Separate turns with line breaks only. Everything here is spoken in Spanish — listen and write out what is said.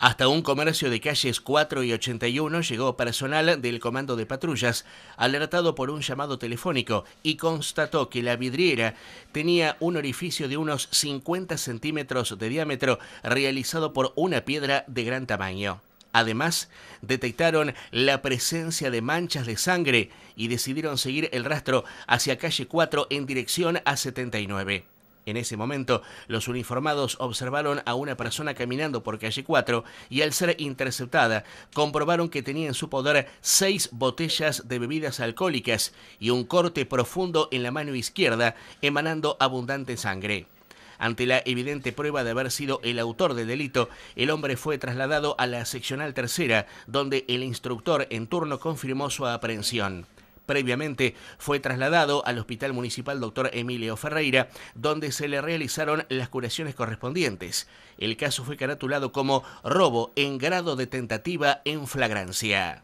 Hasta un comercio de calles 4 y 81 llegó personal del comando de patrullas, alertado por un llamado telefónico, y constató que la vidriera tenía un orificio de unos 50 centímetros de diámetro realizado por una piedra de gran tamaño. Además, detectaron la presencia de manchas de sangre y decidieron seguir el rastro hacia calle 4 en dirección a 79. En ese momento, los uniformados observaron a una persona caminando por calle 4 y al ser interceptada, comprobaron que tenía en su poder seis botellas de bebidas alcohólicas y un corte profundo en la mano izquierda emanando abundante sangre. Ante la evidente prueba de haber sido el autor del delito, el hombre fue trasladado a la seccional tercera, donde el instructor en turno confirmó su aprehensión. Previamente fue trasladado al Hospital Municipal Dr. Emilio Ferreira, donde se le realizaron las curaciones correspondientes. El caso fue caratulado como robo en grado de tentativa en flagrancia.